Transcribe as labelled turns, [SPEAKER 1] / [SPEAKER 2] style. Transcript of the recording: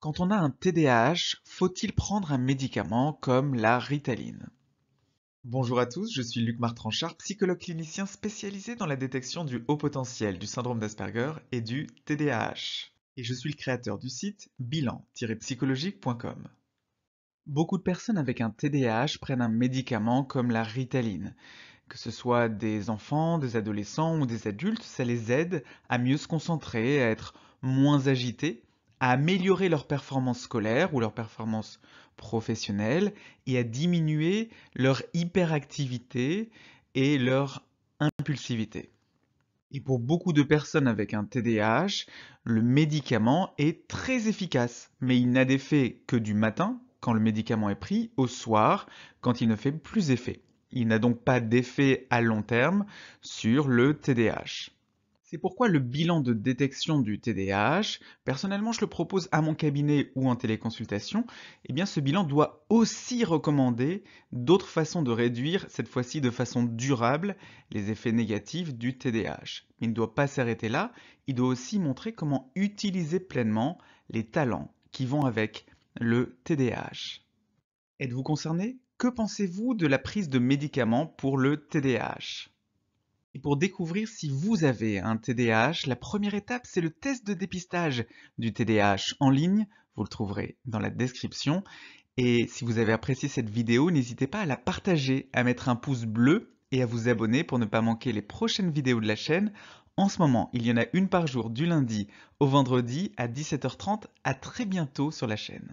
[SPEAKER 1] Quand on a un TDAH, faut-il prendre un médicament comme la ritaline Bonjour à tous, je suis Luc Martranchard, psychologue clinicien spécialisé dans la détection du haut potentiel du syndrome d'Asperger et du TDAH. Et je suis le créateur du site bilan-psychologique.com. Beaucoup de personnes avec un TDAH prennent un médicament comme la ritaline. Que ce soit des enfants, des adolescents ou des adultes, ça les aide à mieux se concentrer, à être moins agités à améliorer leur performance scolaire ou leur performance professionnelle et à diminuer leur hyperactivité et leur impulsivité. Et pour beaucoup de personnes avec un TDAH, le médicament est très efficace, mais il n'a d'effet que du matin, quand le médicament est pris, au soir, quand il ne fait plus effet. Il n'a donc pas d'effet à long terme sur le TDAH. C'est pourquoi le bilan de détection du TDAH, personnellement je le propose à mon cabinet ou en téléconsultation, eh bien ce bilan doit aussi recommander d'autres façons de réduire, cette fois-ci de façon durable, les effets négatifs du TDAH. Mais il ne doit pas s'arrêter là, il doit aussi montrer comment utiliser pleinement les talents qui vont avec le TDAH. Êtes-vous concerné Que pensez-vous de la prise de médicaments pour le TDAH et pour découvrir si vous avez un TDAH, la première étape, c'est le test de dépistage du TDAH en ligne. Vous le trouverez dans la description. Et si vous avez apprécié cette vidéo, n'hésitez pas à la partager, à mettre un pouce bleu et à vous abonner pour ne pas manquer les prochaines vidéos de la chaîne. En ce moment, il y en a une par jour du lundi au vendredi à 17h30. À très bientôt sur la chaîne.